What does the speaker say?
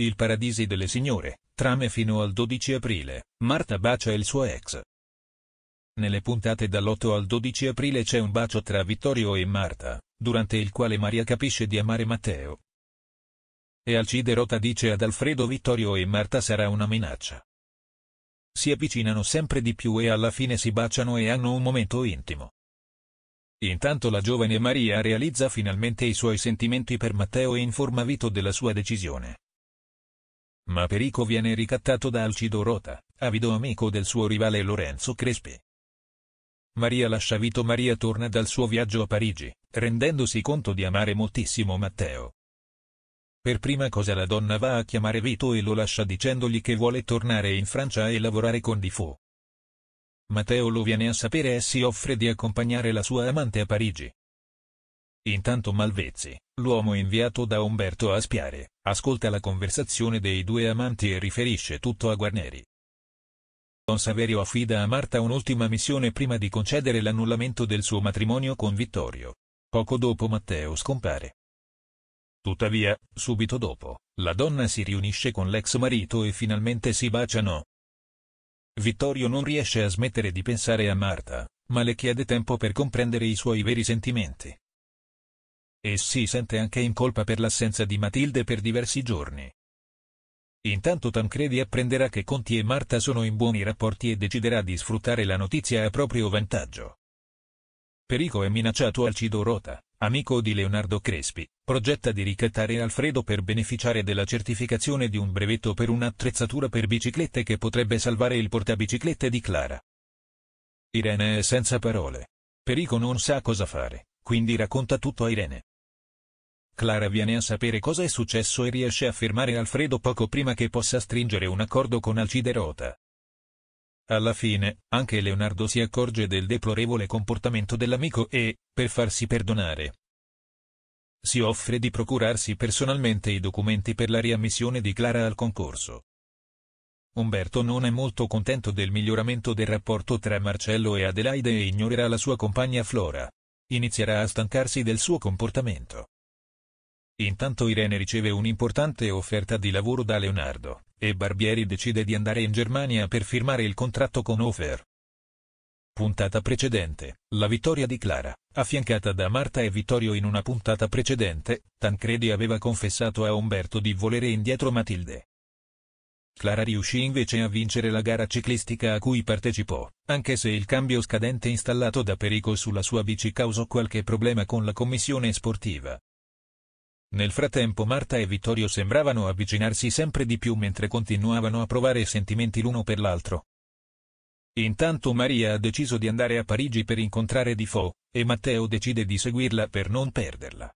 Il Paradisi delle Signore, trame fino al 12 aprile, Marta bacia il suo ex. Nelle puntate dall'8 al 12 aprile c'è un bacio tra Vittorio e Marta, durante il quale Maria capisce di amare Matteo. E Alcide Rota dice ad Alfredo Vittorio e Marta sarà una minaccia. Si avvicinano sempre di più e alla fine si baciano e hanno un momento intimo. Intanto la giovane Maria realizza finalmente i suoi sentimenti per Matteo e informa Vito della sua decisione ma Perico viene ricattato da Alcido Rota, avido amico del suo rivale Lorenzo Crespi. Maria lascia Vito Maria torna dal suo viaggio a Parigi, rendendosi conto di amare moltissimo Matteo. Per prima cosa la donna va a chiamare Vito e lo lascia dicendogli che vuole tornare in Francia e lavorare con Difo. Matteo lo viene a sapere e si offre di accompagnare la sua amante a Parigi, Intanto Malvezzi, l'uomo inviato da Umberto a spiare, ascolta la conversazione dei due amanti e riferisce tutto a Guarneri. Don Saverio affida a Marta un'ultima missione prima di concedere l'annullamento del suo matrimonio con Vittorio. Poco dopo Matteo scompare. Tuttavia, subito dopo, la donna si riunisce con l'ex marito e finalmente si baciano. Vittorio non riesce a smettere di pensare a Marta, ma le chiede tempo per comprendere i suoi veri sentimenti. E si sente anche in colpa per l'assenza di Matilde per diversi giorni. Intanto Tancredi apprenderà che Conti e Marta sono in buoni rapporti e deciderà di sfruttare la notizia a proprio vantaggio. Perico è minacciato Alcido Rota, amico di Leonardo Crespi, progetta di ricattare Alfredo per beneficiare della certificazione di un brevetto per un'attrezzatura per biciclette che potrebbe salvare il portabiciclette di Clara. Irene è senza parole. Perico non sa cosa fare, quindi racconta tutto a Irene. Clara viene a sapere cosa è successo e riesce a fermare Alfredo poco prima che possa stringere un accordo con Alcide Rota. Alla fine, anche Leonardo si accorge del deplorevole comportamento dell'amico e, per farsi perdonare, si offre di procurarsi personalmente i documenti per la riammissione di Clara al concorso. Umberto non è molto contento del miglioramento del rapporto tra Marcello e Adelaide e ignorerà la sua compagna Flora. Inizierà a stancarsi del suo comportamento. Intanto Irene riceve un'importante offerta di lavoro da Leonardo, e Barbieri decide di andare in Germania per firmare il contratto con Hofer. Puntata precedente, la vittoria di Clara, affiancata da Marta e Vittorio in una puntata precedente, Tancredi aveva confessato a Umberto di volere indietro Matilde. Clara riuscì invece a vincere la gara ciclistica a cui partecipò, anche se il cambio scadente installato da Perico sulla sua bici causò qualche problema con la commissione sportiva. Nel frattempo Marta e Vittorio sembravano avvicinarsi sempre di più mentre continuavano a provare sentimenti l'uno per l'altro. Intanto Maria ha deciso di andare a Parigi per incontrare Defoe, e Matteo decide di seguirla per non perderla.